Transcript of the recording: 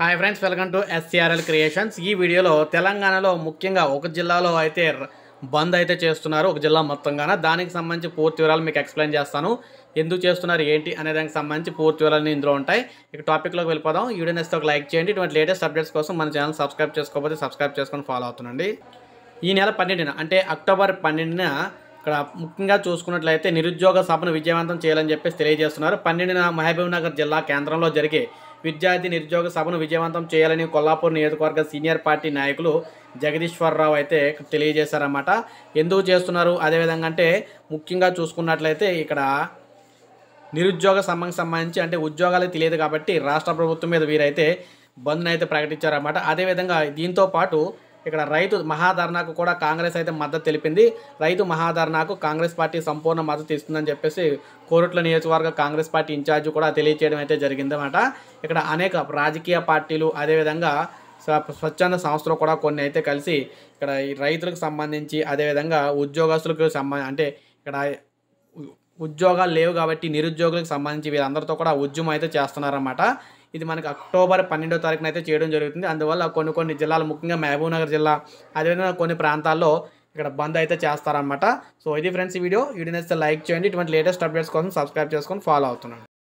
hi friends welcome to SCRL creations ఈ వీడియోలో తెలంగాణలో ముఖ్యంగా ఒక జిల్లాలో అయితే బంద్ అయితే చేస్తున్నారు ఒక జిల్లా మొత్తంగాన దానికి సంబంధించి పూర్తి వివరాలు మీకు ఎక్స్ప్లెయిన్ చేస్తాను ఎందుకు చేస్తున్నారు ఏంటి అనే దానికి సంబంధించి పూర్తి వివరాలు ఇందులో ఉంటాయి ఇక టాపిక్లోకి వెళ్ళిపోదాం ఈ వీడియో ఒక లైక్ చేయండి ఇటువంటి లేటెస్ట్ అప్డేట్స్ కోసం మన ఛానల్ సబ్స్క్రైబ్ చేసుకోకపోతే సబ్స్క్రైబ్ చేసుకొని ఫాలో అవుతుండండి ఈ నెల పన్నెండున అంటే అక్టోబర్ పన్నెండున ఇక్కడ ముఖ్యంగా చూసుకున్నట్లయితే నిరుద్యోగ సభను విజయవంతం చేయాలని చెప్పేసి తెలియజేస్తున్నారు పన్నెండున మహబూబ్ నగర్ జిల్లా కేంద్రంలో జరిగే విద్యార్థి నిరుద్యోగ సభను విజయవంతం చేయాలని కొల్లాపూర్ నియోజకవర్గ సీనియర్ పార్టీ నాయకులు జగదీశ్వరరావు అయితే తెలియజేశారన్నమాట ఎందుకు చేస్తున్నారు అదేవిధంగా అంటే ముఖ్యంగా చూసుకున్నట్లయితే ఇక్కడ నిరుద్యోగ సమ్మెకు సంబంధించి అంటే ఉద్యోగాలు తెలియదు కాబట్టి రాష్ట్ర ప్రభుత్వం మీద వీరైతే బంద్ను అయితే ప్రకటించారన్నమాట అదేవిధంగా దీంతో పాటు ఇక్కడ రైతు మహాధర్నాకు కూడా కాంగ్రెస్ అయితే మద్దతు తెలిపింది రైతు మహాధర్నాకు కాంగ్రెస్ పార్టీ సంపూర్ణ మద్దతు ఇస్తుందని చెప్పేసి కోరుట్ల నియోజకవర్గ కాంగ్రెస్ పార్టీ ఇన్ఛార్జ్ కూడా తెలియచేయడం అయితే జరిగిందన్నమాట ఇక్కడ అనేక రాజకీయ పార్టీలు అదేవిధంగా స్వచ్ఛంద సంస్థలు కూడా కొన్ని అయితే కలిసి ఇక్కడ ఈ రైతులకు సంబంధించి అదేవిధంగా ఉద్యోగస్తులకు సంబంధ అంటే ఇక్కడ ఉద్యోగాలు లేవు కాబట్టి నిరుద్యోగులకు సంబంధించి వీరందరితో కూడా ఉద్యమం అయితే చేస్తున్నారన్నమాట ఇది మనకు అక్టోబర్ పన్నెండో తారీఖున అయితే చేయడం జరుగుతుంది అందువల్ల కొన్ని కొన్ని జిల్లాలు ముఖ్యంగా నగర్ జిల్లా అదేవిధంగా కొన్ని ప్రాంతాల్లో ఇక్కడ బంద్ అయితే చేస్తారనమాట సో ఇది ఫ్రెండ్స్ ఈ వీడియో వీడియో నచ్చితే లైక్ చేయండి ఇటువంటి లేటెస్ట్ అప్డేట్స్ కోసం సబ్స్క్రైబ్ చేసుకొని ఫాలో అవుతున్నాను